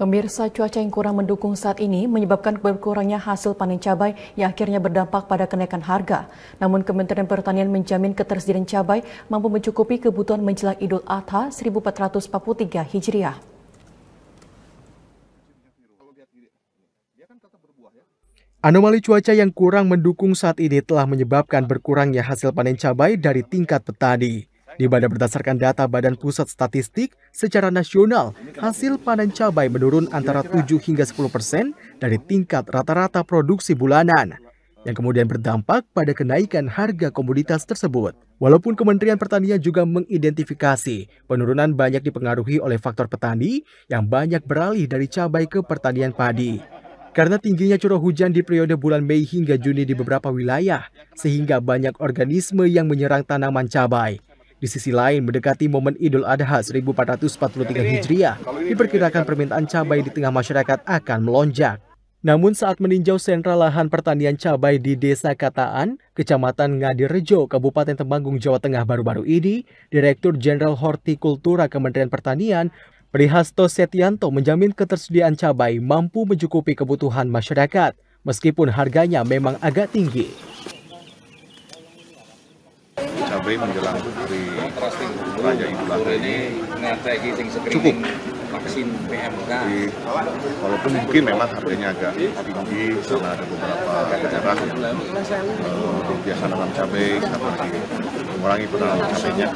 Pemirsa cuaca yang kurang mendukung saat ini menyebabkan berkurangnya hasil panen cabai yang akhirnya berdampak pada kenaikan harga. Namun Kementerian Pertanian menjamin ketersediaan cabai mampu mencukupi kebutuhan menjelang Idul Adha 1443 Hijriah. Anomali cuaca yang kurang mendukung saat ini telah menyebabkan berkurangnya hasil panen cabai dari tingkat petani. Di mana berdasarkan data Badan Pusat Statistik, secara nasional hasil panen cabai menurun antara 7 hingga 10 persen dari tingkat rata-rata produksi bulanan yang kemudian berdampak pada kenaikan harga komoditas tersebut. Walaupun Kementerian Pertanian juga mengidentifikasi penurunan banyak dipengaruhi oleh faktor petani yang banyak beralih dari cabai ke pertanian padi. Karena tingginya curah hujan di periode bulan Mei hingga Juni di beberapa wilayah, sehingga banyak organisme yang menyerang tanaman cabai, di sisi lain, mendekati momen Idul Adha 1443 Hijriah, diperkirakan permintaan cabai di tengah masyarakat akan melonjak. Namun saat meninjau sentra lahan pertanian cabai di Desa Kataan, Kecamatan Ngadirejo, Kabupaten Temanggung, Jawa Tengah baru-baru ini, Direktur Jenderal Hortikultura Kementerian Pertanian, Prihasto Setianto menjamin ketersediaan cabai mampu mencukupi kebutuhan masyarakat, meskipun harganya memang agak tinggi. BKKB menjelang hari Raya Idul Adha ini cukup vaksin PMK. Jadi, walaupun mungkin memang harganya agak tinggi karena ada beberapa daerah yang eh, biasa nanam cabai karena mengurangi penanaman cabainya.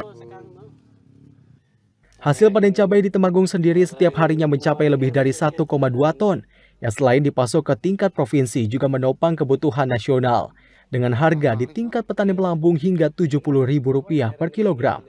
Hasil panen cabai di Temanggung sendiri setiap harinya mencapai lebih dari 1,2 ton, yang selain dipasok ke tingkat provinsi juga menopang kebutuhan nasional dengan harga di tingkat petani melambung hingga Rp70.000 per kilogram.